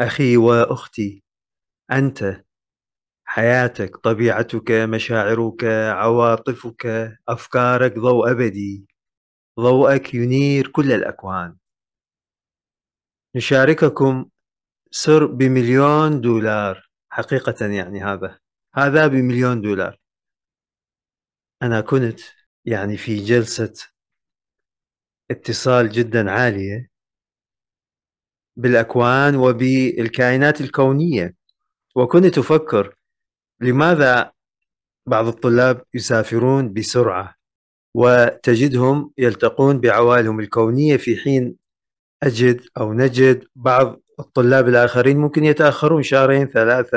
أخي وأختي أنت حياتك طبيعتك مشاعرك عواطفك أفكارك ضوء أبدي ضوءك ينير كل الأكوان نشارككم سر بمليون دولار حقيقة يعني هذا هذا بمليون دولار أنا كنت يعني في جلسة اتصال جدا عالية بالاكوان وبالكائنات الكونيه وكنت افكر لماذا بعض الطلاب يسافرون بسرعه وتجدهم يلتقون بعوالم الكونيه في حين اجد او نجد بعض الطلاب الاخرين ممكن يتاخرون شهرين ثلاثه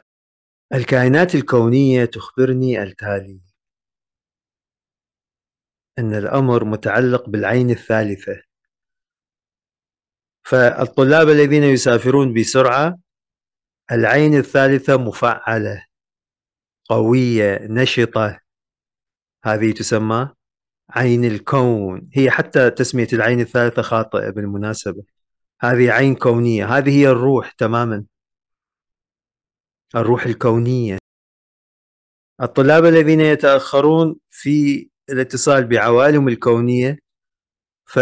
الكائنات الكونيه تخبرني التالي ان الامر متعلق بالعين الثالثه فالطلاب الذين يسافرون بسرعة العين الثالثة مفعلة قوية نشطة هذه تسمى عين الكون هي حتى تسمية العين الثالثة خاطئة بالمناسبة هذه عين كونية هذه هي الروح تماما الروح الكونية الطلاب الذين يتأخرون في الاتصال بعوالم الكونية ف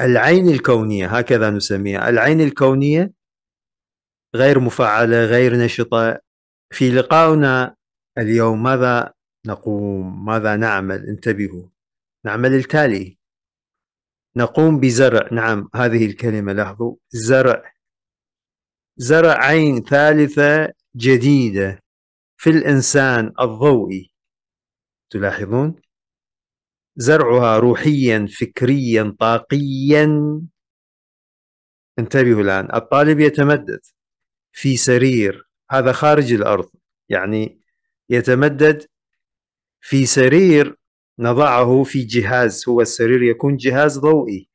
العين الكونية هكذا نسميها العين الكونية غير مفعلة غير نشطة في لقاؤنا اليوم ماذا نقوم ماذا نعمل انتبهوا نعمل التالي نقوم بزرع نعم هذه الكلمة لاحظوا زرع زرع عين ثالثة جديدة في الإنسان الضوئي تلاحظون زرعها روحيا فكريا طاقيا انتبهوا الآن الطالب يتمدد في سرير هذا خارج الأرض يعني يتمدد في سرير نضعه في جهاز هو السرير يكون جهاز ضوئي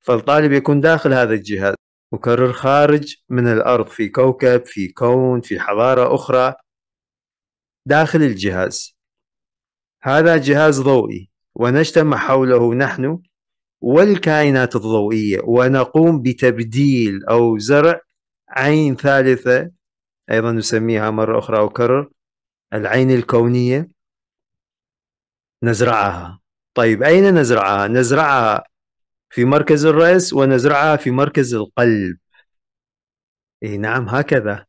فالطالب يكون داخل هذا الجهاز مكرر خارج من الأرض في كوكب في كون في حضارة أخرى داخل الجهاز هذا جهاز ضوئي ونجتمع حوله نحن والكائنات الضوئية ونقوم بتبديل أو زرع عين ثالثة أيضا نسميها مرة أخرى أكرر العين الكونية نزرعها طيب أين نزرعها؟ نزرعها في مركز الرأس ونزرعها في مركز القلب إيه نعم هكذا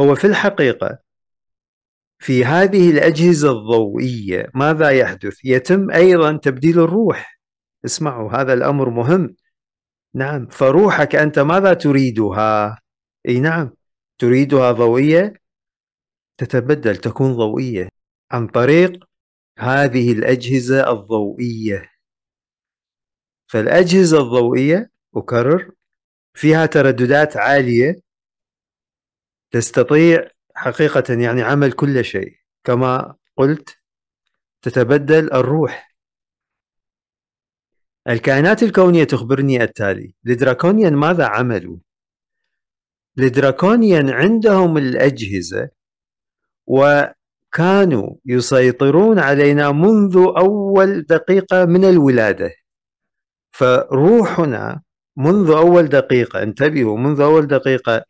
هو في الحقيقة في هذه الأجهزة الضوئية ماذا يحدث؟ يتم أيضا تبديل الروح اسمعوا هذا الأمر مهم نعم فروحك أنت ماذا تريدها؟ أي نعم تريدها ضوئية تتبدل تكون ضوئية عن طريق هذه الأجهزة الضوئية فالأجهزة الضوئية أكرر فيها ترددات عالية تستطيع حقيقة يعني عمل كل شيء كما قلت تتبدل الروح الكائنات الكونية تخبرني التالي الدراكونيان ماذا عملوا؟ الدراكونيان عندهم الأجهزة وكانوا يسيطرون علينا منذ أول دقيقة من الولادة فروحنا منذ أول دقيقة انتبهوا منذ أول دقيقة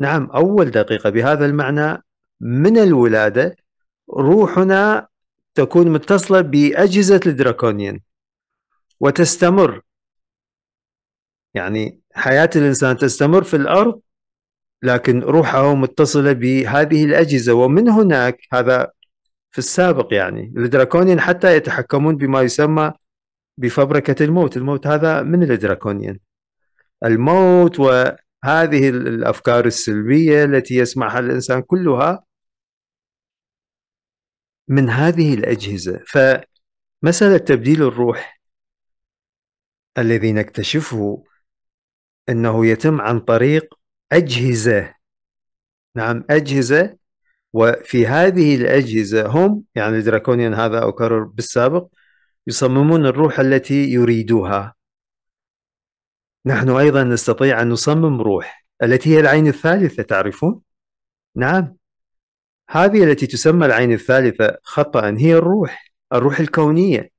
نعم أول دقيقة بهذا المعنى من الولادة روحنا تكون متصلة بأجهزة الدراكونيان وتستمر يعني حياة الإنسان تستمر في الأرض لكن روحه متصلة بهذه الأجهزة ومن هناك هذا في السابق يعني الدراكونيان حتى يتحكمون بما يسمى بفبركة الموت الموت هذا من الدراكونيان الموت هذه الافكار السلبيه التي يسمعها الانسان كلها من هذه الاجهزه فمساله تبديل الروح الذي نكتشفه انه يتم عن طريق اجهزه نعم اجهزه وفي هذه الاجهزه هم يعني دراكونيان هذا اكرر بالسابق يصممون الروح التي يريدوها نحن أيضا نستطيع أن نصمم روح التي هي العين الثالثة تعرفون؟ نعم هذه التي تسمى العين الثالثة خطأ هي الروح الروح الكونية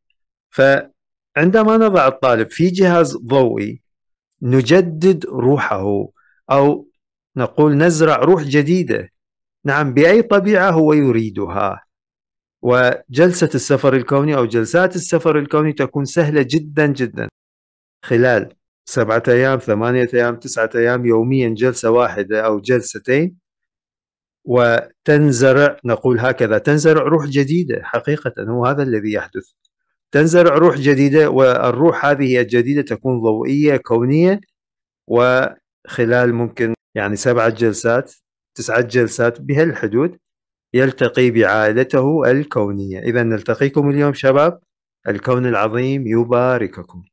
فعندما نضع الطالب في جهاز ضوئي نجدد روحه أو نقول نزرع روح جديدة نعم بأي طبيعة هو يريدها وجلسة السفر الكوني أو جلسات السفر الكوني تكون سهلة جدا جدا خلال سبعة أيام ثمانية أيام تسعة أيام يوميا جلسة واحدة أو جلستين وتنزرع نقول هكذا تنزرع روح جديدة حقيقة هو هذا الذي يحدث تنزرع روح جديدة والروح هذه الجديدة تكون ضوئية كونية وخلال ممكن يعني سبعة جلسات تسعة جلسات بهالحدود يلتقي بعائلته الكونية إذا نلتقيكم اليوم شباب الكون العظيم يبارككم